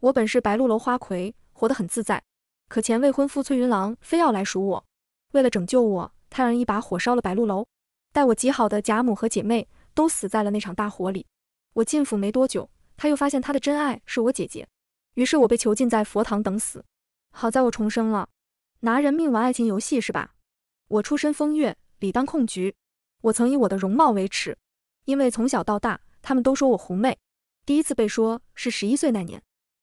我本是白鹿楼花魁，活得很自在。可前未婚夫崔云郎非要来赎我，为了拯救我，他让人一把火烧了白鹿楼，待我极好的贾母和姐妹都死在了那场大火里。我进府没多久，他又发现他的真爱是我姐姐，于是我被囚禁在佛堂等死。好在我重生了，拿人命玩爱情游戏是吧？我出身风月，理当控局。我曾以我的容貌为耻，因为从小到大，他们都说我狐媚。第一次被说是十一岁那年。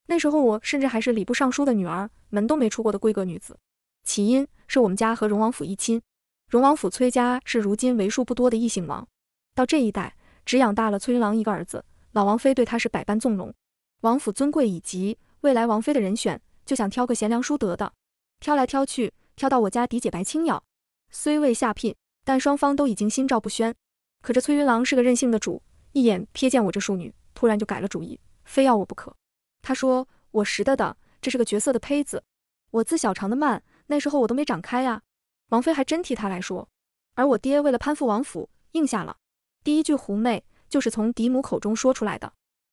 那时候我甚至还是礼部尚书的女儿，门都没出过的闺阁女子。起因是我们家和荣王府一亲，荣王府崔家是如今为数不多的异姓王，到这一代只养大了崔云郎一个儿子，老王妃对他是百般纵容。王府尊贵以及未来王妃的人选，就想挑个贤良淑德的，挑来挑去挑到我家嫡姐白青鸟，虽未下聘，但双方都已经心照不宣。可这崔云郎是个任性的主，一眼瞥见我这庶女，突然就改了主意，非要我不可。他说：“我识得的，这是个绝色的胚子。我自小长得慢，那时候我都没长开呀。”王妃还真替他来说，而我爹为了攀附王府，应下了。第一句狐媚就是从嫡母口中说出来的。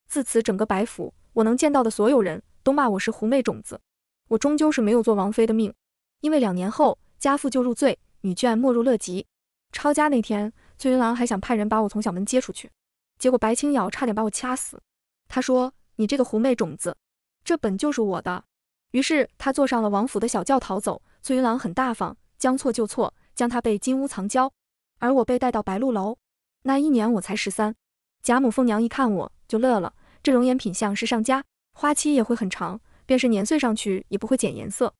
自此，整个白府，我能见到的所有人都骂我是狐媚种子。我终究是没有做王妃的命，因为两年后，家父就入罪，女眷没入乐籍。抄家那天，翠云郎还想派人把我从小门接出去，结果白青瑶差点把我掐死。他说。你这个狐媚种子，这本就是我的。于是他坐上了王府的小轿逃走。翠云郎很大方，将错就错，将他被金屋藏娇，而我被带到白鹿楼。那一年我才十三。贾母、凤娘一看我就乐了，这容颜品相是上佳，花期也会很长，便是年岁上去也不会减颜色。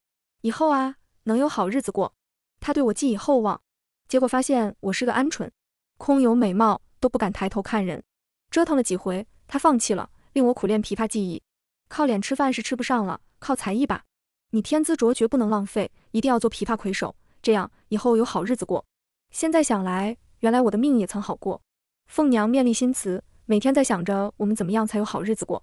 以后啊，能有好日子过。他对我寄以厚望，结果发现我是个鹌鹑，空有美貌都不敢抬头看人。折腾了几回，他放弃了。令我苦练琵琶技艺，靠脸吃饭是吃不上了，靠才艺吧。你天资卓绝，不能浪费，一定要做琵琶魁首，这样以后有好日子过。现在想来，原来我的命也曾好过。凤娘面立新词，每天在想着我们怎么样才有好日子过，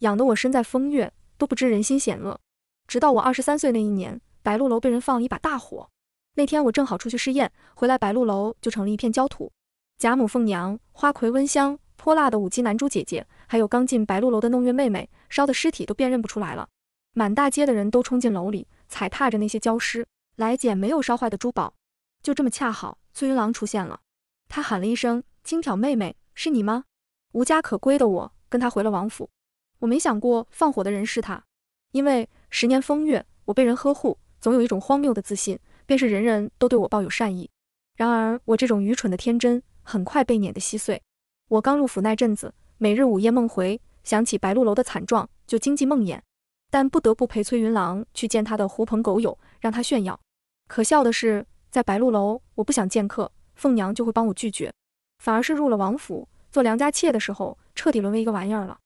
养得我身在风月都不知人心险恶。直到我二十三岁那一年，白鹿楼被人放了一把大火，那天我正好出去试宴，回来白鹿楼就成了一片焦土。贾母、凤娘、花魁温香泼辣的舞姬南珠姐姐。还有刚进白鹿楼的弄月妹妹烧的尸体都辨认不出来了，满大街的人都冲进楼里，踩踏着那些焦尸来捡没有烧坏的珠宝。就这么恰好，崔云郎出现了，他喊了一声：“轻挑妹妹，是你吗？”无家可归的我跟他回了王府。我没想过放火的人是他，因为十年风月，我被人呵护，总有一种荒谬的自信，便是人人都对我抱有善意。然而我这种愚蠢的天真很快被碾得稀碎。我刚入府那阵子。每日午夜梦回，想起白露楼的惨状，就惊悸梦魇。但不得不陪崔云郎去见他的狐朋狗友，让他炫耀。可笑的是，在白露楼，我不想见客，凤娘就会帮我拒绝；反而是入了王府做良家妾的时候，彻底沦为一个玩意儿了。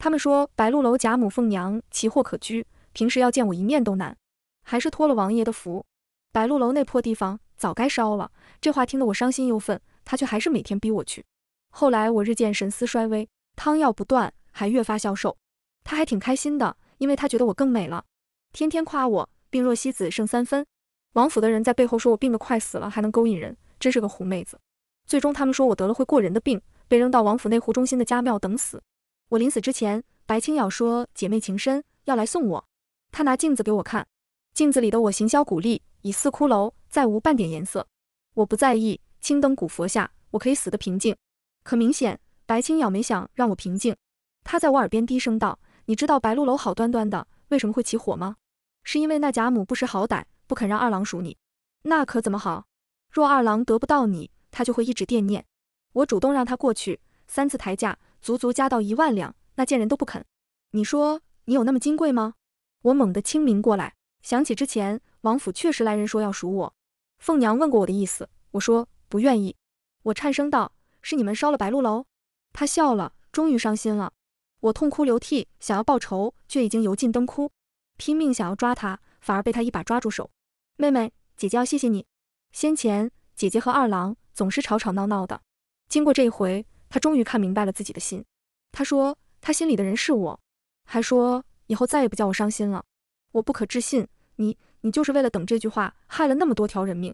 他们说白露楼贾母凤娘奇货可居，平时要见我一面都难。还是托了王爷的福，白露楼那破地方早该烧了。这话听得我伤心又愤，他却还是每天逼我去。后来我日渐神思衰微。汤药不断，还越发消瘦，他还挺开心的，因为他觉得我更美了，天天夸我。病若西子胜三分，王府的人在背后说我病得快死了，还能勾引人，真是个狐妹子。最终他们说我得了会过人的病，被扔到王府内湖中心的家庙等死。我临死之前，白青瑶说姐妹情深，要来送我。她拿镜子给我看，镜子里的我形销骨立，已似骷髅，再无半点颜色。我不在意，青灯古佛下，我可以死的平静。可明显。白青咬没想让我平静，他在我耳边低声道：“你知道白鹿楼好端端的为什么会起火吗？是因为那贾母不识好歹，不肯让二郎赎你，那可怎么好？若二郎得不到你，他就会一直惦念。我主动让他过去，三次抬价，足足加到一万两，那贱人都不肯。你说你有那么金贵吗？”我猛地清明过来，想起之前王府确实来人说要赎我，凤娘问过我的意思，我说不愿意。我颤声道：“是你们烧了白鹿楼。”他笑了，终于伤心了。我痛哭流涕，想要报仇，却已经油尽灯枯，拼命想要抓他，反而被他一把抓住手。妹妹，姐姐要谢谢你。先前姐姐和二郎总是吵吵闹闹的，经过这一回，他终于看明白了自己的心。他说他心里的人是我，还说以后再也不叫我伤心了。我不可置信，你你就是为了等这句话，害了那么多条人命。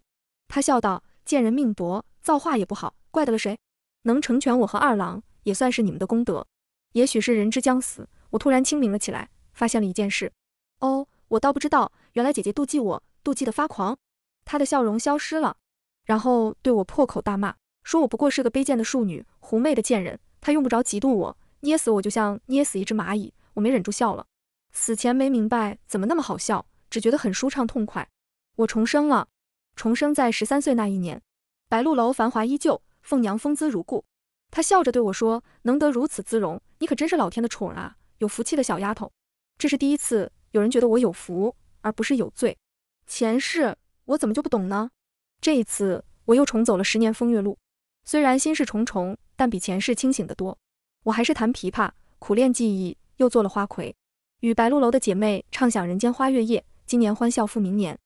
他笑道：贱人命薄，造化也不好，怪得了谁？能成全我和二郎。也算是你们的功德。也许是人之将死，我突然清明了起来，发现了一件事。哦，我倒不知道，原来姐姐妒忌我，妒忌得发狂。她的笑容消失了，然后对我破口大骂，说我不过是个卑贱的庶女，狐媚的贱人。她用不着嫉妒我，捏死我就像捏死一只蚂蚁。我没忍住笑了。死前没明白怎么那么好笑，只觉得很舒畅痛快。我重生了，重生在十三岁那一年。白鹿楼繁华依旧，凤娘风姿如故。他笑着对我说：“能得如此姿容，你可真是老天的宠啊！有福气的小丫头，这是第一次有人觉得我有福，而不是有罪。前世我怎么就不懂呢？这一次我又重走了十年风月路，虽然心事重重，但比前世清醒得多。我还是弹琵琶，苦练技艺，又做了花魁，与白鹿楼的姐妹畅享人间花月夜，今年欢笑复明年。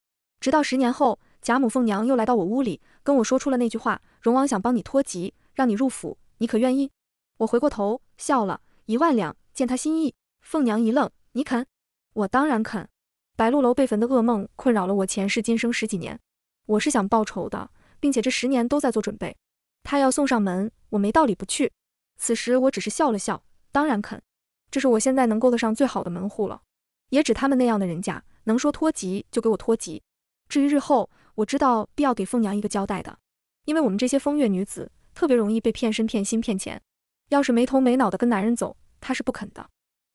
直到十年后，贾母凤娘又来到我屋里，跟我说出了那句话：‘荣王想帮你脱籍，让你入府。’你可愿意？我回过头笑了，一万两见他心意。凤娘一愣，你肯？我当然肯。白鹿楼被焚的噩梦困扰了我前世今生十几年，我是想报仇的，并且这十年都在做准备。他要送上门，我没道理不去。此时我只是笑了笑，当然肯。这是我现在能够得上最好的门户了，也只他们那样的人家能说脱籍就给我脱籍。至于日后，我知道必要给凤娘一个交代的，因为我们这些风月女子。特别容易被骗身骗心骗钱，要是没头没脑的跟男人走，他是不肯的。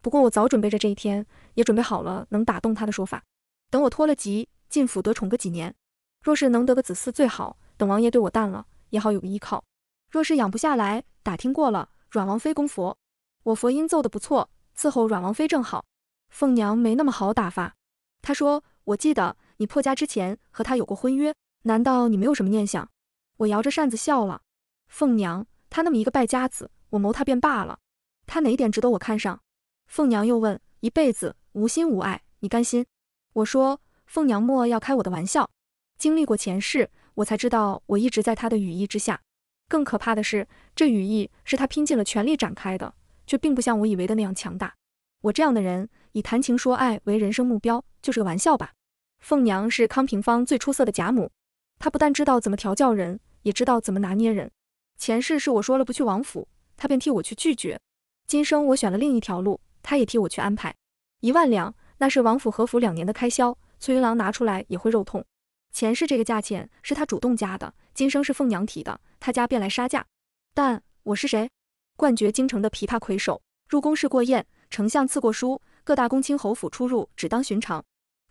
不过我早准备着这一天，也准备好了能打动他的说法。等我脱了籍，进府得宠个几年，若是能得个子嗣最好。等王爷对我淡了，也好有个依靠。若是养不下来，打听过了，阮王妃供佛，我佛音奏得不错，伺候阮王妃正好。凤娘没那么好打发。她说：“我记得你破家之前和她有过婚约，难道你没有什么念想？”我摇着扇子笑了。凤娘，他那么一个败家子，我谋他便罢了。他哪一点值得我看上？凤娘又问：一辈子无心无爱，你甘心？我说：凤娘莫要开我的玩笑。经历过前世，我才知道我一直在他的羽翼之下。更可怕的是，这羽翼是他拼尽了全力展开的，却并不像我以为的那样强大。我这样的人，以谈情说爱为人生目标，就是个玩笑吧？凤娘是康平芳最出色的贾母，她不但知道怎么调教人，也知道怎么拿捏人。前世是我说了不去王府，他便替我去拒绝。今生我选了另一条路，他也替我去安排。一万两，那是王府和府两年的开销，崔云郎拿出来也会肉痛。前世这个价钱是他主动加的，今生是凤娘提的，他家便来杀价。但我是谁？冠绝京城的琵琶魁首，入宫试过宴，丞相赐过书，各大公卿侯府出入只当寻常。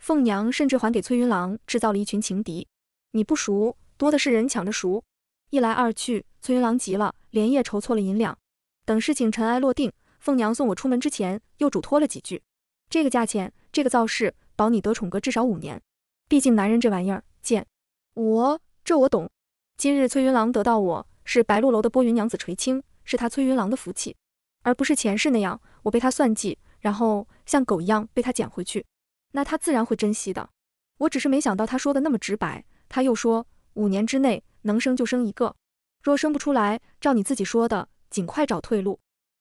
凤娘甚至还给崔云郎制造了一群情敌。你不熟，多的是人抢着熟。一来二去，崔云郎急了，连夜筹措了银两。等事情尘埃落定，凤娘送我出门之前，又嘱托了几句：“这个价钱，这个造势，保你得宠个至少五年。毕竟男人这玩意儿贱，我这我懂。今日崔云郎得到我，是白鹿楼的波云娘子垂青，是他崔云郎的福气，而不是前世那样我被他算计，然后像狗一样被他捡回去。那他自然会珍惜的。我只是没想到他说的那么直白。他又说五年之内。”能生就生一个，若生不出来，照你自己说的，尽快找退路。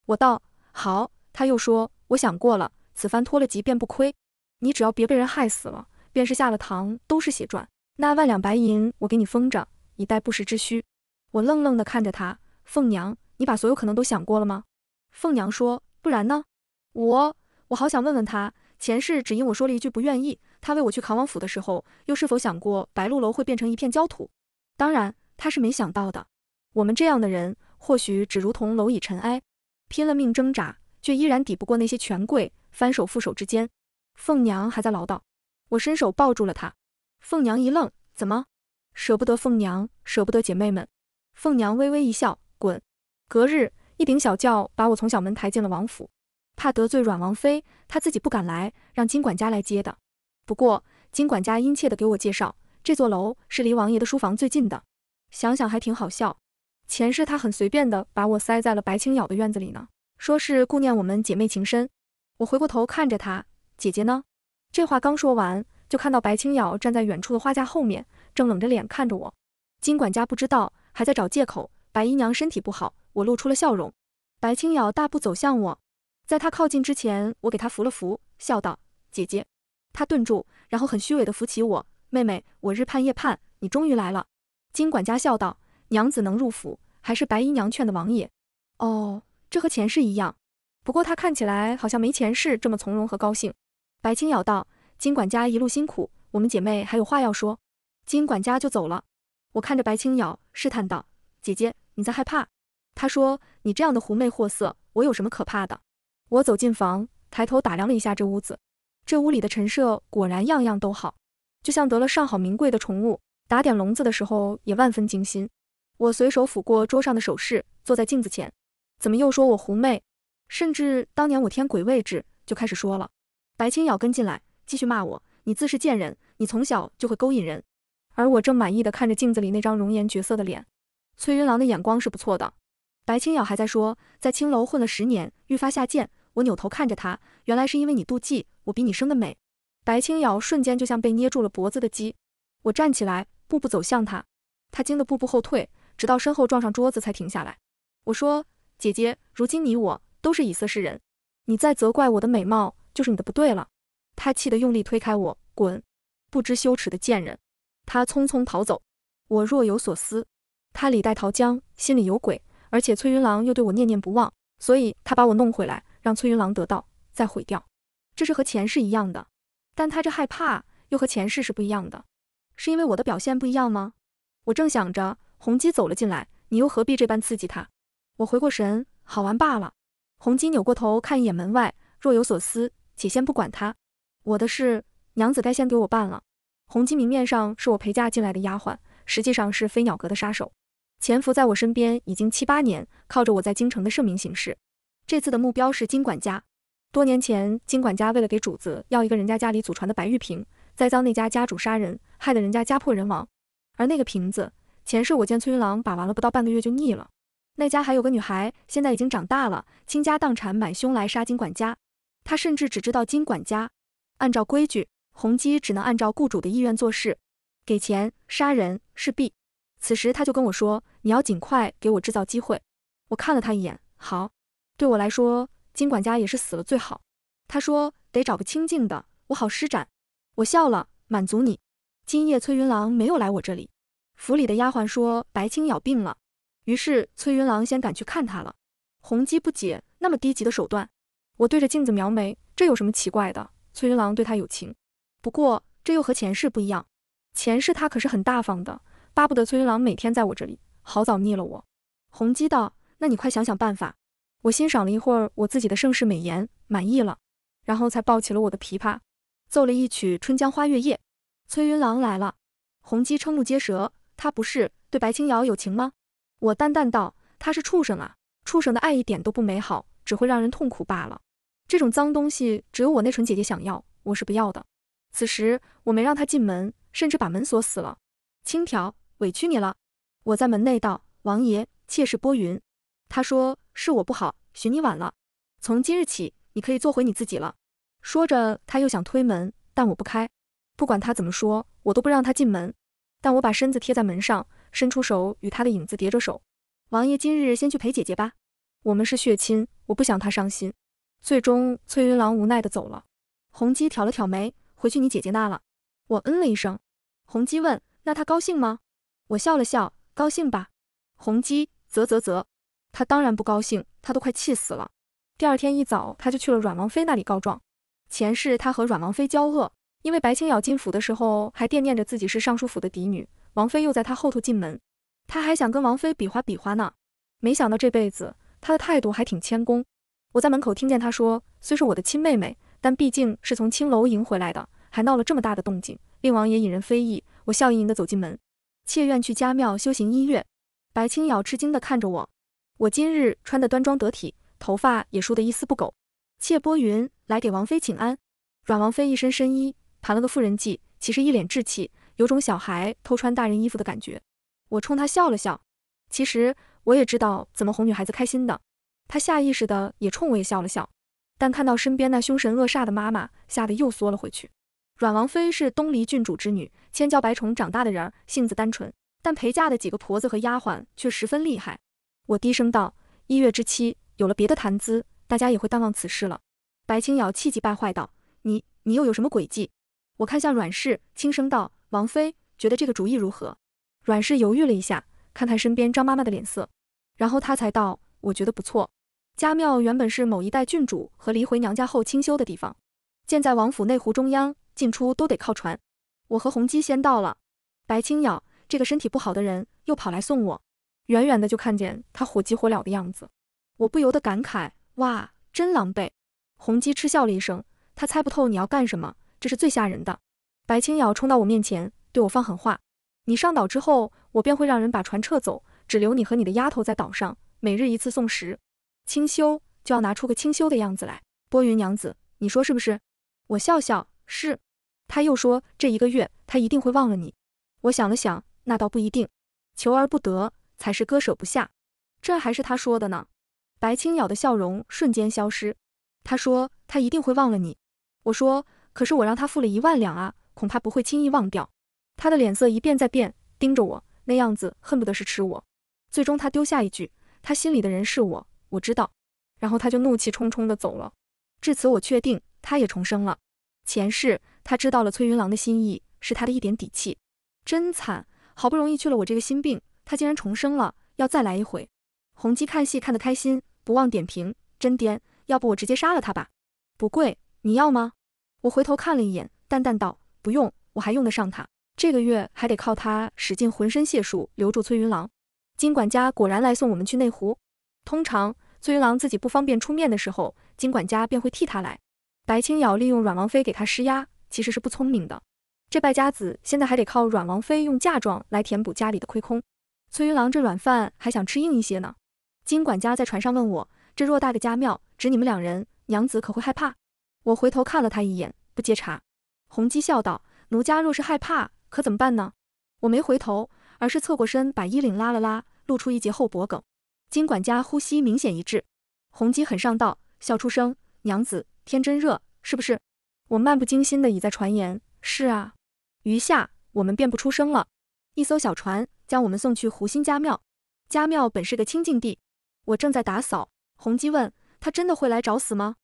我道好，他又说，我想过了，此番脱了急便不亏。你只要别被人害死了，便是下了堂都是血赚。那万两白银我给你封着，以待不时之需。我愣愣地看着他，凤娘，你把所有可能都想过了吗？凤娘说，不然呢？我，我好想问问他，前世只因我说了一句不愿意，他为我去扛王府的时候，又是否想过白鹿楼会变成一片焦土？当然，他是没想到的。我们这样的人，或许只如同蝼蚁尘埃，拼了命挣扎，却依然抵不过那些权贵翻手覆手之间。凤娘还在唠叨，我伸手抱住了她。凤娘一愣，怎么？舍不得凤娘，舍不得姐妹们。凤娘微微一笑，滚。隔日，一顶小轿把我从小门抬进了王府，怕得罪阮王妃，她自己不敢来，让金管家来接的。不过，金管家殷切的给我介绍。这座楼是离王爷的书房最近的，想想还挺好笑。前世他很随便的把我塞在了白青鸟的院子里呢，说是顾念我们姐妹情深。我回过头看着他，姐姐呢？这话刚说完，就看到白青鸟站在远处的花架后面，正冷着脸看着我。金管家不知道，还在找借口。白姨娘身体不好，我露出了笑容。白青鸟大步走向我，在他靠近之前，我给他扶了扶，笑道：“姐姐。”他顿住，然后很虚伪的扶起我。妹妹，我日盼夜盼，你终于来了。金管家笑道：“娘子能入府，还是白姨娘劝的王爷。”哦，这和前世一样。不过他看起来好像没前世这么从容和高兴。白青瑶道：“金管家一路辛苦，我们姐妹还有话要说。”金管家就走了。我看着白青瑶，试探道：“姐姐，你在害怕？”她说：“你这样的狐媚货色，我有什么可怕的？”我走进房，抬头打量了一下这屋子，这屋里的陈设果然样样都好。就像得了上好名贵的宠物，打点笼子的时候也万分精心。我随手抚过桌上的首饰，坐在镜子前，怎么又说我狐媚？甚至当年我添鬼位置就开始说了。白青瑶跟进来，继续骂我：“你自是贱人，你从小就会勾引人。”而我正满意的看着镜子里那张容颜绝色的脸。崔云郎的眼光是不错的。白青瑶还在说，在青楼混了十年，愈发下贱。我扭头看着他，原来是因为你妒忌我比你生的美。白青瑶瞬间就像被捏住了脖子的鸡，我站起来，步步走向他，他惊得步步后退，直到身后撞上桌子才停下来。我说：“姐姐，如今你我都是以色侍人，你再责怪我的美貌，就是你的不对了。”他气得用力推开我，滚！不知羞耻的贱人！他匆匆逃走，我若有所思。他脸带桃僵，心里有鬼，而且崔云郎又对我念念不忘，所以他把我弄回来，让崔云郎得到再毁掉，这是和前世一样的。但他这害怕又和前世是不一样的，是因为我的表现不一样吗？我正想着，红基走了进来。你又何必这般刺激他？我回过神，好玩罢了。红基扭过头看一眼门外，若有所思。且先不管他，我的事，娘子该先给我办了。红基明面上是我陪嫁进来的丫鬟，实际上是飞鸟阁的杀手，潜伏在我身边已经七八年，靠着我在京城的盛名行事。这次的目标是金管家。多年前，金管家为了给主子要一个人家家里祖传的白玉瓶，栽赃那家家主杀人，害得人家家破人亡。而那个瓶子，前世我见崔云郎把玩了不到半个月就腻了。那家还有个女孩，现在已经长大了，倾家荡产买凶来杀金管家。他甚至只知道金管家。按照规矩，洪基只能按照雇主的意愿做事，给钱杀人是必。此时他就跟我说：“你要尽快给我制造机会。”我看了他一眼，好，对我来说。金管家也是死了最好，他说得找个清静的，我好施展。我笑了，满足你。今夜崔云郎没有来我这里，府里的丫鬟说白青咬病了，于是崔云郎先赶去看他了。洪基不解，那么低级的手段。我对着镜子描眉，这有什么奇怪的？崔云郎对他有情，不过这又和前世不一样，前世他可是很大方的，巴不得崔云郎每天在我这里，好早腻了我。洪基道，那你快想想办法。我欣赏了一会儿我自己的盛世美颜，满意了，然后才抱起了我的琵琶，奏了一曲《春江花月夜》。崔云郎来了，洪基瞠目结舌，他不是对白青瑶有情吗？我淡淡道：“他是畜生啊，畜生的爱一点都不美好，只会让人痛苦罢了。这种脏东西只有我那蠢姐姐想要，我是不要的。”此时我没让他进门，甚至把门锁死了。青条委屈你了，我在门内道：“王爷，妾室拨云。”他说。是我不好，寻你晚了。从今日起，你可以做回你自己了。说着，他又想推门，但我不开。不管他怎么说，我都不让他进门。但我把身子贴在门上，伸出手与他的影子叠着手。王爷今日先去陪姐姐吧，我们是血亲，我不想他伤心。最终，翠云郎无奈的走了。洪基挑了挑眉，回去你姐姐那了。我嗯了一声。洪基问，那他高兴吗？我笑了笑，高兴吧。洪基啧啧啧。他当然不高兴，他都快气死了。第二天一早，他就去了阮王妃那里告状。前世他和阮王妃交恶，因为白青瑶进府的时候还惦念着自己是尚书府的嫡女，王妃又在她后头进门，他还想跟王妃比划比划呢。没想到这辈子他的态度还挺谦恭。我在门口听见他说：“虽是我的亲妹妹，但毕竟是从青楼迎回来的，还闹了这么大的动静，令王爷引人非议。”我笑盈盈地走进门，妾愿去家庙修行音乐。白青瑶吃惊地看着我。我今日穿的端庄得体，头发也梳得一丝不苟。谢波云来给王妃请安。阮王妃一身深衣，盘了个妇人髻，其实一脸稚气，有种小孩偷穿大人衣服的感觉。我冲她笑了笑。其实我也知道怎么哄女孩子开心的。她下意识的也冲我也笑了笑，但看到身边那凶神恶煞的妈妈，吓得又缩了回去。阮王妃是东篱郡主之女，千娇百宠长大的人，性子单纯，但陪嫁的几个婆子和丫鬟却十分厉害。我低声道：“一月之期，有了别的谈资，大家也会淡忘此事了。”白清瑶气急败坏道：“你，你又有什么诡计？”我看向阮氏，轻声道：“王妃，觉得这个主意如何？”阮氏犹豫了一下，看看身边张妈妈的脸色，然后她才道：“我觉得不错。家庙原本是某一代郡主和离回娘家后清修的地方，建在王府内湖中央，进出都得靠船。我和弘基先到了，白清瑶这个身体不好的人，又跑来送我。”远远的就看见他火急火燎的样子，我不由得感慨：哇，真狼狈！洪基嗤笑了一声，他猜不透你要干什么，这是最吓人的。白青瑶冲到我面前，对我放狠话：你上岛之后，我便会让人把船撤走，只留你和你的丫头在岛上，每日一次送食。清修就要拿出个清修的样子来，波云娘子，你说是不是？我笑笑，是。他又说：这一个月，他一定会忘了你。我想了想，那倒不一定。求而不得。才是割舍不下，这还是他说的呢。白青瑶的笑容瞬间消失。他说他一定会忘了你。我说，可是我让他付了一万两啊，恐怕不会轻易忘掉。他的脸色一变再变，盯着我，那样子恨不得是吃我。最终他丢下一句，他心里的人是我，我知道。然后他就怒气冲冲的走了。至此我确定他也重生了。前世他知道了崔云郎的心意，是他的一点底气。真惨，好不容易去了我这个心病。他竟然重生了，要再来一回。洪基看戏看得开心，不忘点评，真颠！要不我直接杀了他吧？不贵，你要吗？我回头看了一眼，淡淡道：“不用，我还用得上他。这个月还得靠他，使尽浑身解数留住崔云郎。”金管家果然来送我们去内湖。通常崔云郎自己不方便出面的时候，金管家便会替他来。白青瑶利用阮王妃给他施压，其实是不聪明的。这败家子现在还得靠阮王妃用嫁妆来填补家里的亏空。崔云郎，这软饭还想吃硬一些呢。金管家在船上问我，这偌大的家庙，只你们两人，娘子可会害怕？我回头看了他一眼，不接茬。洪基笑道：“奴家若是害怕，可怎么办呢？”我没回头，而是侧过身，把衣领拉了拉，露出一截后脖梗。金管家呼吸明显一滞。洪基很上道，笑出声：“娘子，天真热是不是？”我漫不经心的倚在船沿：“是啊。”余下我们便不出声了。一艘小船。将我们送去湖心家庙。家庙本是个清净地，我正在打扫。洪基问他：“真的会来找死吗？”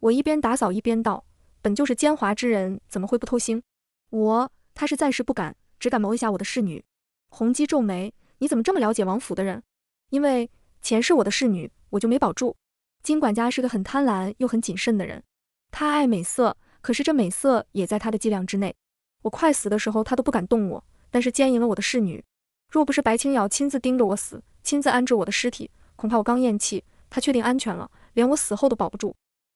我一边打扫一边道：“本就是奸猾之人，怎么会不偷腥？我他是暂时不敢，只敢谋一下我的侍女。洪基皱眉：“你怎么这么了解王府的人？”因为钱是我的侍女，我就没保住。金管家是个很贪婪又很谨慎的人，他爱美色，可是这美色也在他的计量之内。我快死的时候，他都不敢动我，但是奸淫了我的侍女。若不是白青瑶亲自盯着我死，亲自安置我的尸体，恐怕我刚咽气，他确定安全了，连我死后都保不住。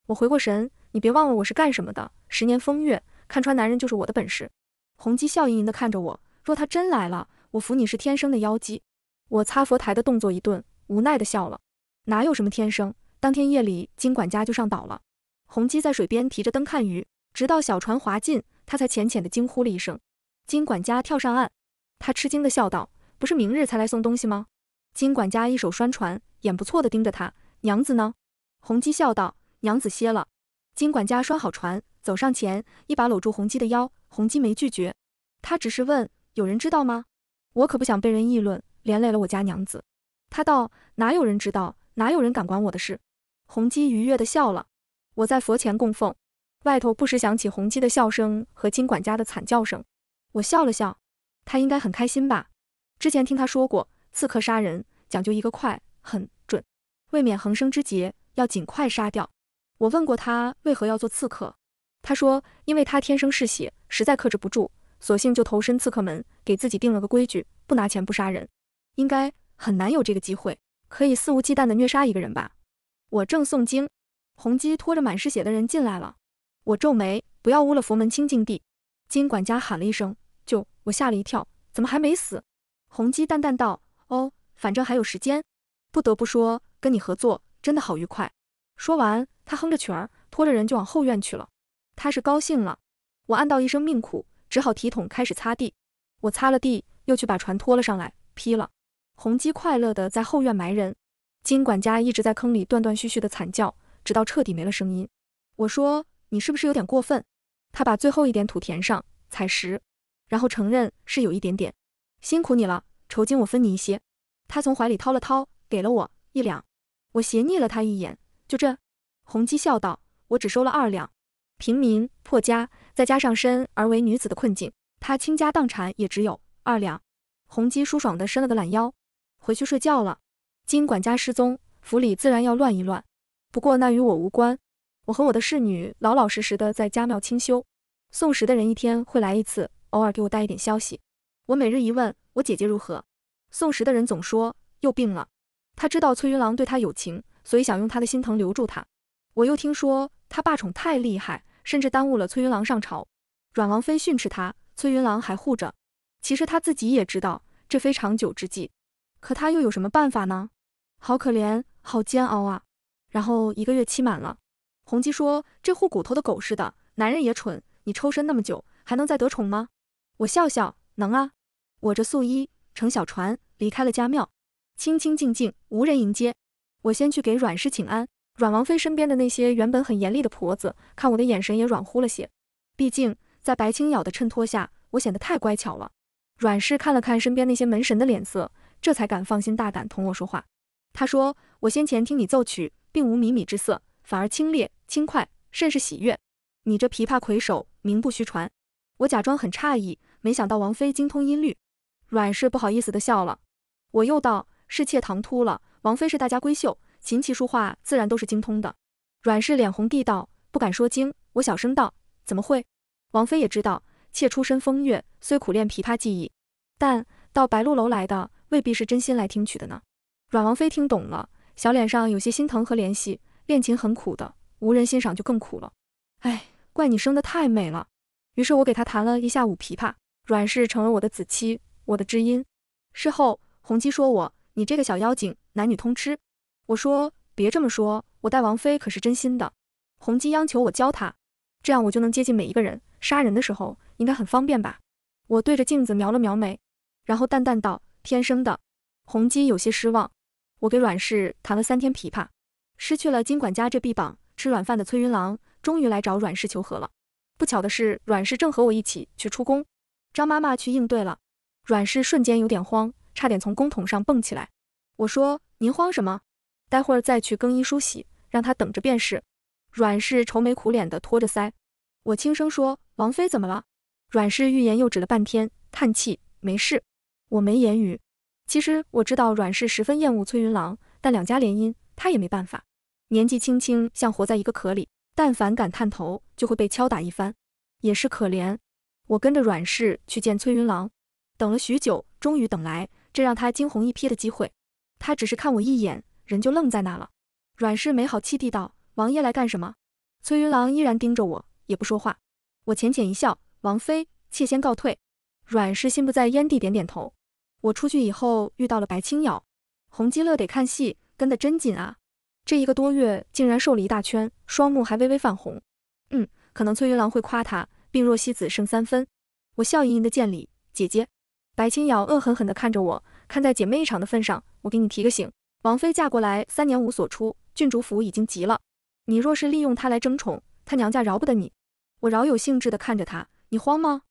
我回过神，你别忘了我是干什么的。十年风月，看穿男人就是我的本事。洪七笑盈盈的看着我，若他真来了，我服你是天生的妖姬。我擦佛台的动作一顿，无奈地笑了。哪有什么天生？当天夜里，金管家就上岛了。洪七在水边提着灯看鱼，直到小船划近，他才浅浅的惊呼了一声。金管家跳上岸，他吃惊地笑道。不是明日才来送东西吗？金管家一手拴船，眼不错的盯着他。娘子呢？洪基笑道：“娘子歇了。”金管家拴好船，走上前，一把搂住洪基的腰。洪基没拒绝，他只是问：“有人知道吗？我可不想被人议论，连累了我家娘子。”他道：“哪有人知道？哪有人敢管我的事？”洪基愉悦的笑了。我在佛前供奉。外头不时响起洪基的笑声和金管家的惨叫声。我笑了笑，他应该很开心吧。之前听他说过，刺客杀人讲究一个快、狠、准，未免横生枝节，要尽快杀掉。我问过他为何要做刺客，他说因为他天生嗜血，实在克制不住，索性就投身刺客门，给自己定了个规矩：不拿钱不杀人。应该很难有这个机会，可以肆无忌惮地虐杀一个人吧？我正诵经，洪基拖着满是血的人进来了。我皱眉，不要污了佛门清净地。金管家喊了一声“就我吓了一跳，怎么还没死？洪基淡淡道：“哦，反正还有时间。不得不说，跟你合作真的好愉快。”说完，他哼着曲儿，拖着人就往后院去了。他是高兴了。我暗道一声命苦，只好提桶开始擦地。我擦了地，又去把船拖了上来，劈了。洪基快乐的在后院埋人。金管家一直在坑里断断续续的惨叫，直到彻底没了声音。我说：“你是不是有点过分？”他把最后一点土填上，踩实，然后承认是有一点点。辛苦你了，酬金我分你一些。他从怀里掏了掏，给了我一两。我斜睨了他一眼，就这。洪基笑道：“我只收了二两。平民破家，再加上身而为女子的困境，他倾家荡产也只有二两。”洪基舒爽的伸了个懒腰，回去睡觉了。金管家失踪，府里自然要乱一乱。不过那与我无关，我和我的侍女老老实实的在家庙清修。送食的人一天会来一次，偶尔给我带一点消息。我每日一问，我姐姐如何？送食的人总说又病了。她知道崔云郎对她有情，所以想用他的心疼留住他。我又听说他霸宠太厉害，甚至耽误了崔云郎上朝。阮王妃训斥他，崔云郎还护着。其实他自己也知道这非长久之计，可他又有什么办法呢？好可怜，好煎熬啊！然后一个月期满了，洪姬说：“这护骨头的狗似的男人也蠢，你抽身那么久，还能再得宠吗？”我笑笑，能啊。我着素衣，乘小船离开了家庙，清清静静，无人迎接。我先去给阮氏请安。阮王妃身边的那些原本很严厉的婆子，看我的眼神也软乎了些。毕竟在白青咬的衬托下，我显得太乖巧了。阮氏看了看身边那些门神的脸色，这才敢放心大胆同我说话。他说：“我先前听你奏曲，并无靡靡之色，反而清冽轻快，甚是喜悦。你这琵琶魁首，名不虚传。”我假装很诧异，没想到王妃精通音律。阮氏不好意思的笑了，我又道：“是妾唐突了，王妃是大家闺秀，琴棋书画自然都是精通的。”阮氏脸红地道：“不敢说精。”我小声道：“怎么会？王妃也知道，妾出身风月，虽苦练琵琶技艺，但到白鹿楼来的未必是真心来听曲的呢。”阮王妃听懂了，小脸上有些心疼和怜惜。练琴很苦的，无人欣赏就更苦了。哎，怪你生得太美了。于是我给她弹了一下午琵琶，阮氏成为我的子妻。我的知音，事后洪基说我你这个小妖精，男女通吃。我说别这么说，我带王妃可是真心的。洪基央求我教他，这样我就能接近每一个人，杀人的时候应该很方便吧？我对着镜子瞄了瞄眉，然后淡淡道：天生的。洪基有些失望。我给阮氏弹了三天琵琶，失去了金管家这臂膀，吃软饭的崔云郎终于来找阮氏求和了。不巧的是，阮氏正和我一起去出宫，张妈妈去应对了。阮氏瞬间有点慌，差点从工桶上蹦起来。我说：“您慌什么？待会儿再去更衣梳洗，让他等着便是。”阮氏愁眉苦脸地托着腮。我轻声说：“王妃怎么了？”阮氏欲言又止了半天，叹气：“没事。”我没言语。其实我知道阮氏十分厌恶崔云郎，但两家联姻，她也没办法。年纪轻轻，像活在一个壳里，但凡敢探头，就会被敲打一番，也是可怜。我跟着阮氏去见崔云郎。等了许久，终于等来这让他惊鸿一瞥的机会。他只是看我一眼，人就愣在那了。阮氏没好气地道：“王爷来干什么？”崔云郎依然盯着我，也不说话。我浅浅一笑：“王妃，妾先告退。”阮氏心不在焉地点点头。我出去以后遇到了白青瑶。洪基乐得看戏，跟得真紧啊！这一个多月竟然瘦了一大圈，双目还微微泛红。嗯，可能崔云郎会夸他病弱妻子胜三分。我笑盈盈的见礼：“姐姐。”白青瑶恶狠狠地看着我，看在姐妹一场的份上，我给你提个醒：王妃嫁过来三年无所出，郡主府已经急了。你若是利用她来争宠，她娘家饶不得你。我饶有兴致地看着她，你慌吗？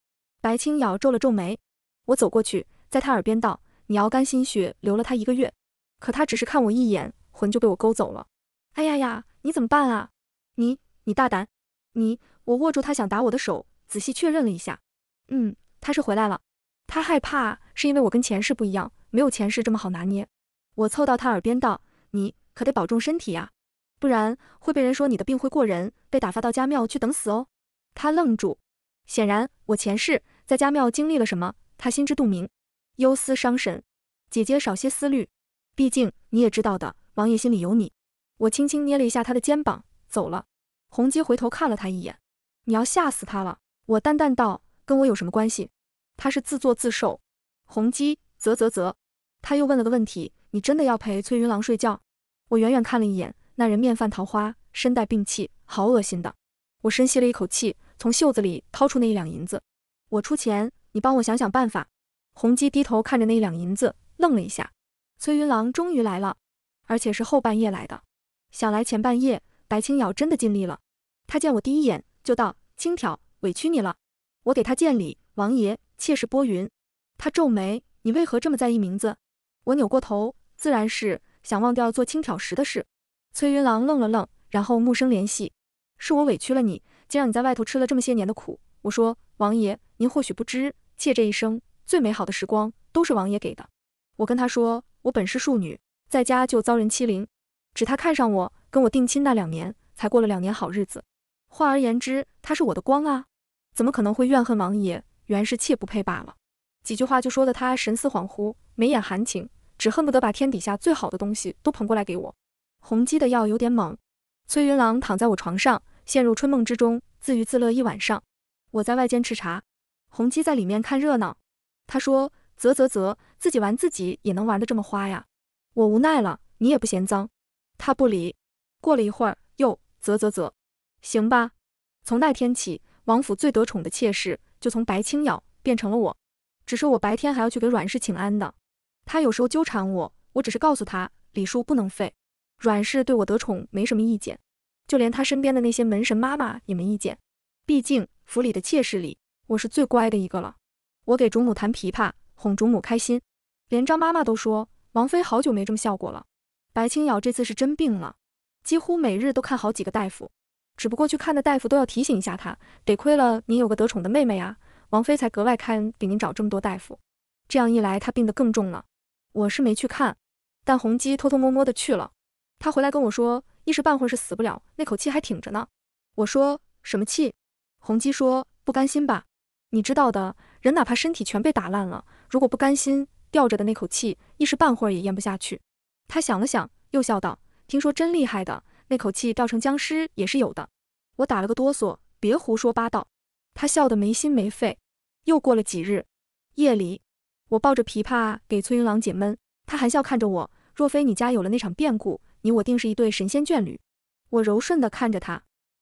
白青瑶皱了皱眉。我走过去，在她耳边道：“你熬干心血留了她一个月，可她只是看我一眼，魂就被我勾走了。”哎呀呀，你怎么办啊？你你大胆！你我握住她想打我的手，仔细确认了一下，嗯，她是回来了。他害怕，是因为我跟前世不一样，没有前世这么好拿捏。我凑到他耳边道：“你可得保重身体呀，不然会被人说你的病会过人，被打发到家庙去等死哦。”他愣住，显然我前世在家庙经历了什么，他心知肚明。忧思伤神，姐姐少些思虑，毕竟你也知道的，王爷心里有你。我轻轻捏了一下他的肩膀，走了。洪姬回头看了他一眼：“你要吓死他了。”我淡淡道：“跟我有什么关系？”他是自作自受。洪基，啧啧啧，他又问了个问题：你真的要陪崔云郎睡觉？我远远看了一眼，那人面泛桃花，身带病气，好恶心的。我深吸了一口气，从袖子里掏出那一两银子，我出钱，你帮我想想办法。洪基低头看着那一两银子，愣了一下。崔云郎终于来了，而且是后半夜来的。想来前半夜白青瑶真的尽力了。他见我第一眼就道：“青挑，委屈你了。”我给他见礼，王爷。妾是波云，他皱眉，你为何这么在意名字？我扭过头，自然是想忘掉做轻挑时的事。崔云郎愣了愣，然后目生怜惜，是我委屈了你，竟让你在外头吃了这么些年的苦。我说，王爷，您或许不知，妾这一生最美好的时光都是王爷给的。我跟他说，我本是庶女，在家就遭人欺凌，只他看上我，跟我定亲那两年，才过了两年好日子。换而言之，他是我的光啊，怎么可能会怨恨王爷？原是妾不配罢了，几句话就说的他神思恍惚，眉眼含情，只恨不得把天底下最好的东西都捧过来给我。洪基的药有点猛，崔云郎躺在我床上，陷入春梦之中，自娱自乐一晚上。我在外间吃茶，洪基在里面看热闹。他说：啧啧啧，自己玩自己也能玩的这么花呀？我无奈了，你也不嫌脏。他不理。过了一会儿，又啧啧啧，行吧。从那天起，王府最得宠的妾室。就从白青瑶变成了我，只是我白天还要去给阮氏请安的。他有时候纠缠我，我只是告诉他礼数不能废。阮氏对我得宠没什么意见，就连他身边的那些门神妈妈也没意见。毕竟府里的妾室里，我是最乖的一个了。我给主母弹琵琶，哄主母开心，连张妈妈都说王妃好久没这么笑过了。白青瑶这次是真病了，几乎每日都看好几个大夫。只不过去看的大夫都要提醒一下他，得亏了您有个得宠的妹妹啊，王妃才格外开恩，给您找这么多大夫。这样一来，他病得更重了。我是没去看，但洪基偷偷摸摸的去了。他回来跟我说，一时半会是死不了，那口气还挺着呢。我说什么气？洪基说不甘心吧？你知道的，人哪怕身体全被打烂了，如果不甘心，吊着的那口气，一时半会儿也咽不下去。他想了想，又笑道：“听说真厉害的。”那口气倒成僵尸也是有的，我打了个哆嗦，别胡说八道。他笑得没心没肺。又过了几日，夜里，我抱着琵琶给崔云郎解闷，他含笑看着我。若非你家有了那场变故，你我定是一对神仙眷侣。我柔顺地看着他，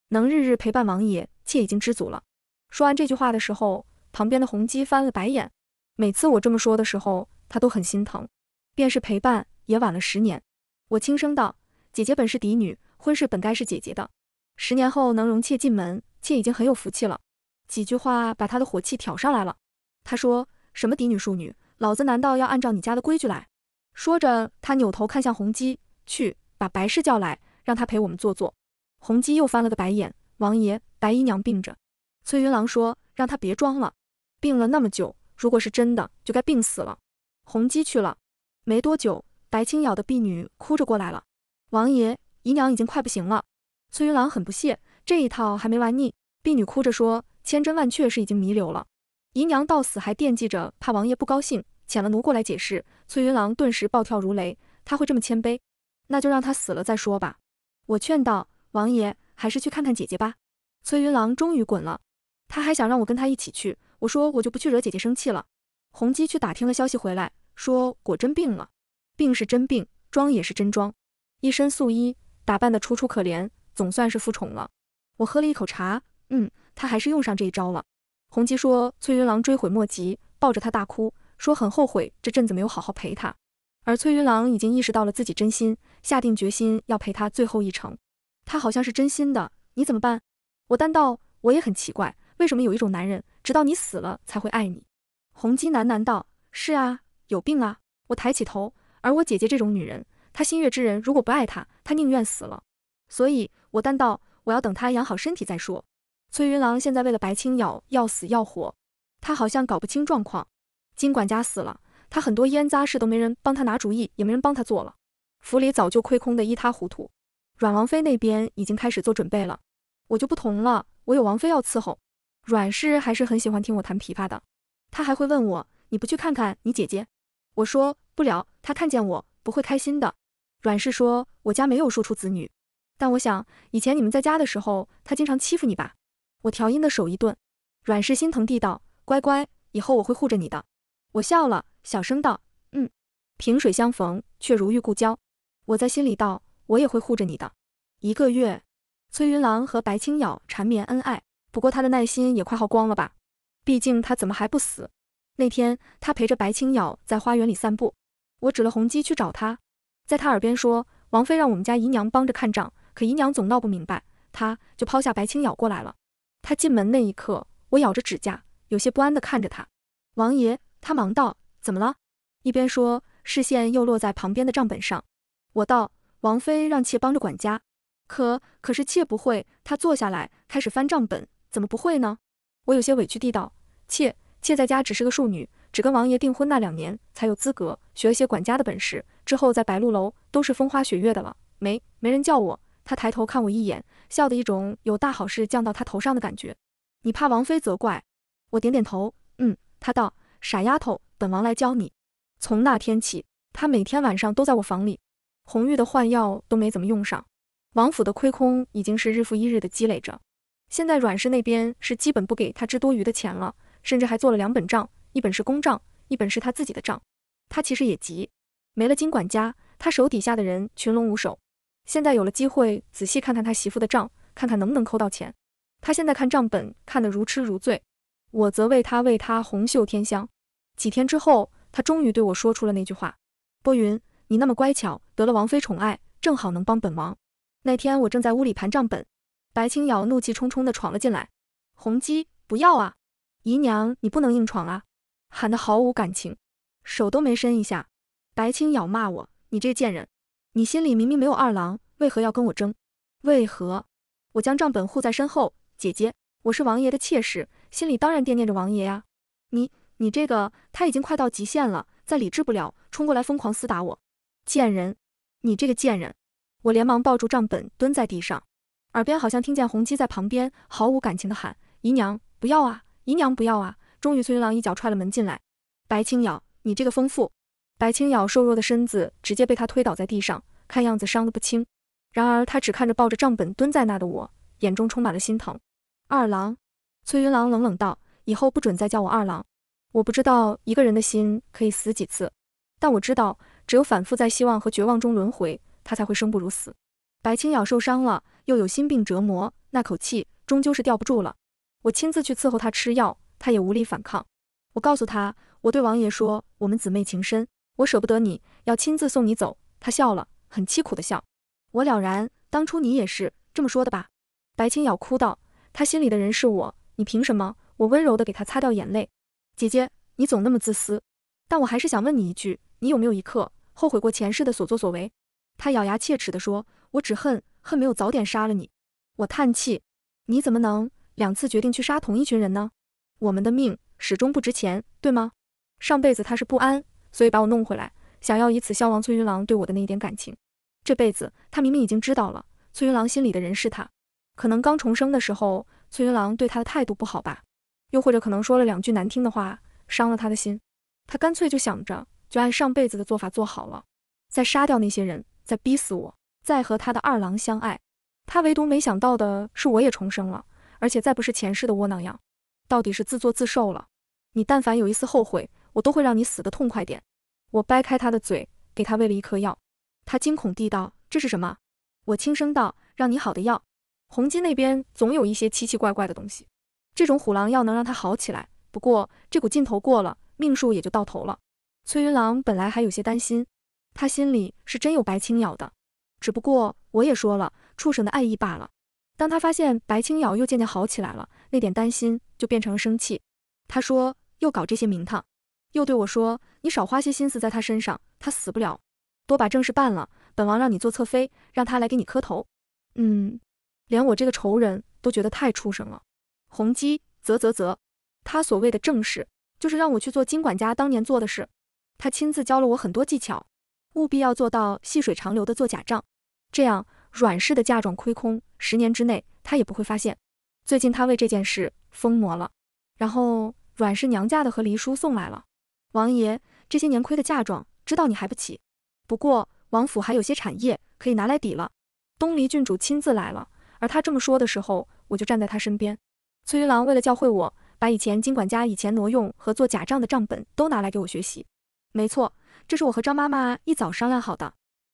能日日陪伴王爷，妾已经知足了。说完这句话的时候，旁边的洪姬翻了白眼。每次我这么说的时候，他都很心疼。便是陪伴，也晚了十年。我轻声道：“姐姐本是嫡女。”婚事本该是姐姐的，十年后能容妾进门，妾已经很有福气了。几句话把他的火气挑上来了。他说什么嫡女庶女，老子难道要按照你家的规矩来？说着，他扭头看向洪基，去把白氏叫来，让他陪我们坐坐。洪基又翻了个白眼，王爷，白姨娘病着。崔云郎说让他别装了，病了那么久，如果是真的，就该病死了。洪基去了，没多久，白青瑶的婢女哭着过来了，王爷。姨娘已经快不行了，崔云郎很不屑这一套，还没玩腻。婢女哭着说，千真万确是已经弥留了。姨娘到死还惦记着，怕王爷不高兴，遣了奴过来解释。崔云郎顿时暴跳如雷，他会这么谦卑？那就让他死了再说吧。我劝道，王爷还是去看看姐姐吧。崔云郎终于滚了，他还想让我跟他一起去，我说我就不去惹姐姐生气了。洪基却打听了消息回来，说果真病了，病是真病，装也是真装，一身素衣。打扮的楚楚可怜，总算是复宠了。我喝了一口茶，嗯，他还是用上这一招了。洪基说，崔云郎追悔莫及，抱着他大哭，说很后悔这阵子没有好好陪他。而崔云郎已经意识到了自己真心，下定决心要陪他最后一程。他好像是真心的，你怎么办？我淡道，我也很奇怪，为什么有一种男人直到你死了才会爱你？洪基喃喃道，是啊，有病啊！我抬起头，而我姐姐这种女人。他心悦之人如果不爱他，他宁愿死了。所以，我淡道：“我要等他养好身体再说。”崔云郎现在为了白青瑶要死要活，他好像搞不清状况。金管家死了，他很多腌臜事都没人帮他拿主意，也没人帮他做了。府里早就亏空的一塌糊涂。阮王妃那边已经开始做准备了，我就不同了，我有王妃要伺候。阮氏还是很喜欢听我弹琵琶的，他还会问我：“你不去看看你姐姐？”我说：“不了，她看见我不会开心的。”阮氏说：“我家没有庶出子女，但我想以前你们在家的时候，他经常欺负你吧？”我调音的手一顿，阮氏心疼地道：“乖乖，以后我会护着你的。”我笑了，小声道：“嗯。”萍水相逢却如遇故交，我在心里道：“我也会护着你的。”一个月，崔云郎和白青咬缠绵恩爱，不过他的耐心也快耗光了吧？毕竟他怎么还不死？那天他陪着白青咬在花园里散步，我指了红鸡去找他。在他耳边说：“王妃让我们家姨娘帮着看账，可姨娘总闹不明白，他就抛下白青咬过来了。他进门那一刻，我咬着指甲，有些不安地看着他。王爷，他忙道：‘怎么了？’一边说，视线又落在旁边的账本上。我道：‘王妃让妾帮着管家，可可是妾不会。’他坐下来，开始翻账本。怎么不会呢？我有些委屈地道：‘妾妾在家只是个庶女，只跟王爷订婚那两年才有资格学了些管家的本事。’之后在白鹿楼都是风花雪月的了，没没人叫我。他抬头看我一眼，笑的一种有大好事降到他头上的感觉。你怕王妃责怪？我点点头，嗯。他道：“傻丫头，本王来教你。”从那天起，他每天晚上都在我房里。红玉的换药都没怎么用上。王府的亏空已经是日复一日的积累着。现在阮氏那边是基本不给他支多余的钱了，甚至还做了两本账，一本是公账，一本是他自己的账。他其实也急。没了金管家，他手底下的人群龙无首。现在有了机会，仔细看看他媳妇的账，看看能不能抠到钱。他现在看账本看得如痴如醉，我则为他为他红袖添香。几天之后，他终于对我说出了那句话：“波云，你那么乖巧，得了王妃宠爱，正好能帮本王。”那天我正在屋里盘账本，白青瑶怒气冲冲地闯了进来：“洪姬，不要啊！姨娘，你不能硬闯啊！”喊得毫无感情，手都没伸一下。白青瑶骂我：“你这个贱人，你心里明明没有二郎，为何要跟我争？为何？”我将账本护在身后，姐姐，我是王爷的妾室，心里当然惦念着王爷呀。你，你这个……他已经快到极限了，再理智不了，冲过来疯狂厮打我。贱人，你这个贱人！我连忙抱住账本，蹲在地上，耳边好像听见洪七在旁边毫无感情的喊：“姨娘不要啊，姨娘不要啊！”终于崔云郎一脚踹了门进来。白青瑶，你这个疯妇！白青瑶瘦弱的身子直接被他推倒在地上，看样子伤得不轻。然而他只看着抱着账本蹲在那的我，眼中充满了心疼。二郎，崔云郎冷冷道：“以后不准再叫我二郎。”我不知道一个人的心可以死几次，但我知道，只有反复在希望和绝望中轮回，他才会生不如死。白青瑶受伤了，又有心病折磨，那口气终究是吊不住了。我亲自去伺候他吃药，他也无力反抗。我告诉他，我对王爷说，我们姊妹情深。我舍不得你，要亲自送你走。他笑了，很凄苦的笑。我了然，当初你也是这么说的吧？白青瑶哭道，他心里的人是我，你凭什么？我温柔的给他擦掉眼泪。姐姐，你总那么自私，但我还是想问你一句，你有没有一刻后悔过前世的所作所为？他咬牙切齿的说，我只恨恨没有早点杀了你。我叹气，你怎么能两次决定去杀同一群人呢？我们的命始终不值钱，对吗？上辈子他是不安。所以把我弄回来，想要以此消亡崔云郎对我的那一点感情。这辈子他明明已经知道了，崔云郎心里的人是他。可能刚重生的时候，崔云郎对他的态度不好吧，又或者可能说了两句难听的话，伤了他的心。他干脆就想着，就按上辈子的做法做好了，再杀掉那些人，再逼死我，再和他的二郎相爱。他唯独没想到的是，我也重生了，而且再不是前世的窝囊样。到底是自作自受了。你但凡有一丝后悔。我都会让你死的痛快点。我掰开他的嘴，给他喂了一颗药。他惊恐地道：“这是什么？”我轻声道：“让你好的药。”红金那边总有一些奇奇怪怪的东西，这种虎狼药能让他好起来。不过这股劲头过了，命数也就到头了。崔云郎本来还有些担心，他心里是真有白青鸟的，只不过我也说了，畜生的爱意罢了。当他发现白青鸟又渐渐好起来了，那点担心就变成了生气。他说：“又搞这些名堂。”又对我说：“你少花些心思在他身上，他死不了。多把正事办了，本王让你做侧妃，让他来给你磕头。”嗯，连我这个仇人都觉得太畜生了。洪基，啧啧啧，他所谓的正事，就是让我去做金管家当年做的事。他亲自教了我很多技巧，务必要做到细水长流的做假账，这样阮氏的嫁妆亏空，十年之内他也不会发现。最近他为这件事疯魔了。然后阮氏娘家的和离书送来了。王爷这些年亏的嫁妆，知道你还不起，不过王府还有些产业可以拿来抵了。东离郡主亲自来了，而他这么说的时候，我就站在他身边。崔云郎为了教会我，把以前金管家以前挪用和做假账的账本都拿来给我学习。没错，这是我和张妈妈一早商量好的。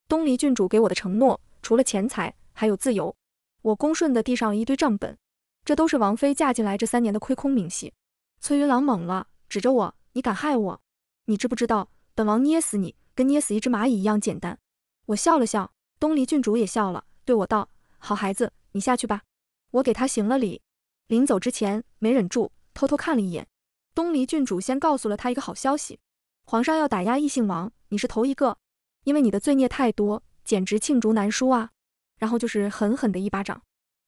东离郡主给我的承诺，除了钱财，还有自由。我恭顺的递上一堆账本，这都是王妃嫁进来这三年的亏空明细。崔云郎懵了，指着我：“你敢害我？”你知不知道，本王捏死你跟捏死一只蚂蚁一样简单。我笑了笑，东篱郡主也笑了，对我道：“好孩子，你下去吧。”我给他行了礼，临走之前没忍住，偷偷看了一眼。东篱郡主先告诉了他一个好消息：皇上要打压异姓王，你是头一个，因为你的罪孽太多，简直罄竹难书啊。然后就是狠狠的一巴掌，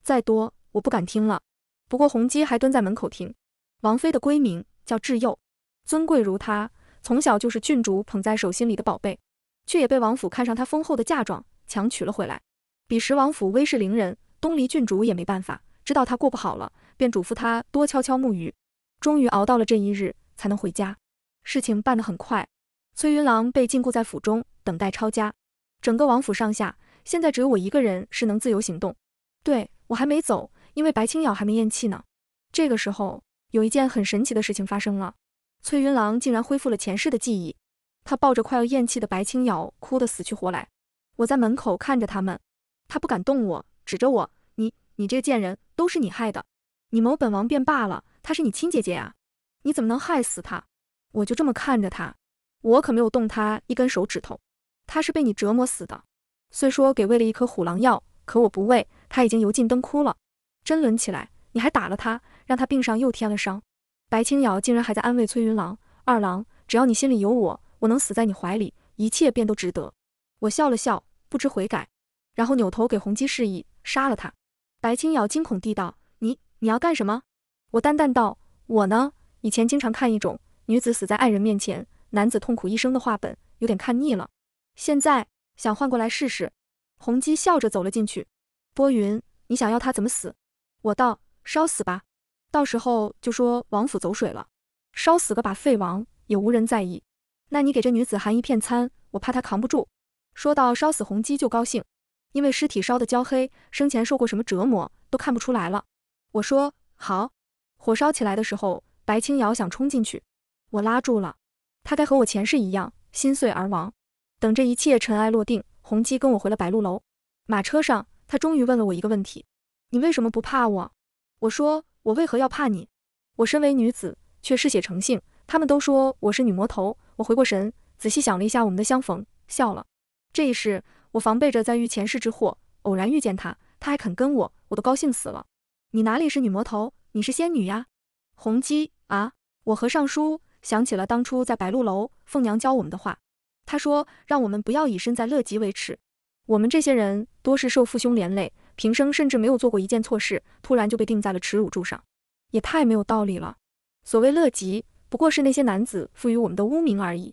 再多我不敢听了。不过洪基还蹲在门口听，王妃的闺名叫智幼，尊贵如她。从小就是郡主捧在手心里的宝贝，却也被王府看上他丰厚的嫁妆，强娶了回来。彼时王府威势凌人，东离郡主也没办法，知道他过不好了，便嘱咐他多敲敲木鱼。终于熬到了这一日，才能回家。事情办得很快，崔云郎被禁锢在府中，等待抄家。整个王府上下，现在只有我一个人是能自由行动。对我还没走，因为白青瑶还没咽气呢。这个时候，有一件很神奇的事情发生了。崔云郎竟然恢复了前世的记忆，他抱着快要咽气的白青瑶，哭得死去活来。我在门口看着他们，他不敢动我，指着我：“你，你这个贱人，都是你害的！你谋本王便罢了，她是你亲姐姐呀，你怎么能害死她？”我就这么看着他，我可没有动他一根手指头，他是被你折磨死的。虽说给喂了一颗虎狼药，可我不喂，他已经油尽灯枯了。真抡起来，你还打了他，让他病上又添了伤。白青瑶竟然还在安慰崔云郎，二郎，只要你心里有我，我能死在你怀里，一切便都值得。我笑了笑，不知悔改，然后扭头给洪基示意杀了他。白青瑶惊恐地道，你你要干什么？我淡淡道，我呢，以前经常看一种女子死在爱人面前，男子痛苦一生的画本，有点看腻了，现在想换过来试试。洪基笑着走了进去。波云，你想要他怎么死？我道，烧死吧。到时候就说王府走水了，烧死个把废王也无人在意。那你给这女子含一片餐，我怕她扛不住。说到烧死洪基就高兴，因为尸体烧得焦黑，生前受过什么折磨都看不出来了。我说好。火烧起来的时候，白青瑶想冲进去，我拉住了。她该和我前世一样，心碎而亡。等这一切尘埃落定，洪基跟我回了白鹭楼。马车上，他终于问了我一个问题：你为什么不怕我？我说。我为何要怕你？我身为女子，却嗜血成性。他们都说我是女魔头。我回过神，仔细想了一下我们的相逢，笑了。这一世，我防备着在遇前世之祸，偶然遇见他，他还肯跟我，我都高兴死了。你哪里是女魔头？你是仙女呀！红姬啊，我合上书，想起了当初在白鹿楼，凤娘教我们的话。她说，让我们不要以身在乐极为耻。我们这些人，多是受父兄连累。平生甚至没有做过一件错事，突然就被钉在了耻辱柱上，也太没有道理了。所谓乐极，不过是那些男子赋予我们的污名而已。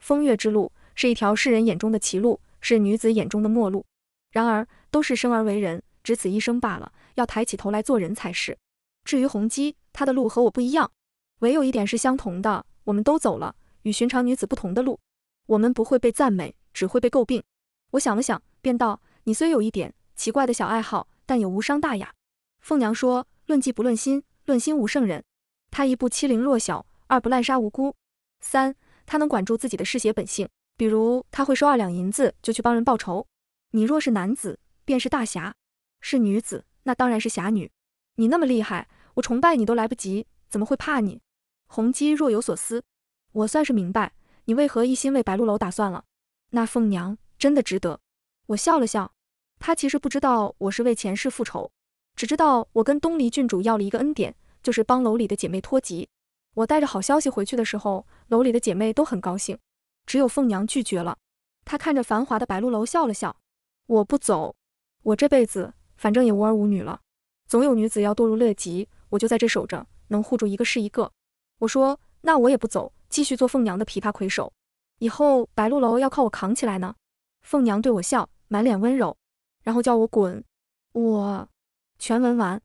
风月之路是一条世人眼中的歧路，是女子眼中的末路。然而，都是生而为人，只此一生罢了，要抬起头来做人才是。至于弘基，他的路和我不一样，唯有一点是相同的，我们都走了与寻常女子不同的路。我们不会被赞美，只会被诟病。我想了想，便道：“你虽有一点。”奇怪的小爱好，但也无伤大雅。凤娘说：“论技不论心，论心无圣人。他一不欺凌弱小，二不滥杀无辜，三他能管住自己的嗜血本性。比如他会收二两银子，就去帮人报仇。你若是男子，便是大侠；是女子，那当然是侠女。你那么厉害，我崇拜你都来不及，怎么会怕你？”洪基若有所思：“我算是明白你为何一心为白鹿楼打算了。那凤娘真的值得。”我笑了笑。他其实不知道我是为前世复仇，只知道我跟东离郡主要了一个恩典，就是帮楼里的姐妹脱籍。我带着好消息回去的时候，楼里的姐妹都很高兴，只有凤娘拒绝了。她看着繁华的白鹿楼笑了笑：“我不走，我这辈子反正也无儿无女了，总有女子要堕入乐极，我就在这守着，能护住一个是一个。”我说：“那我也不走，继续做凤娘的琵琶魁首，以后白鹿楼要靠我扛起来呢。”凤娘对我笑，满脸温柔。然后叫我滚，我全文完。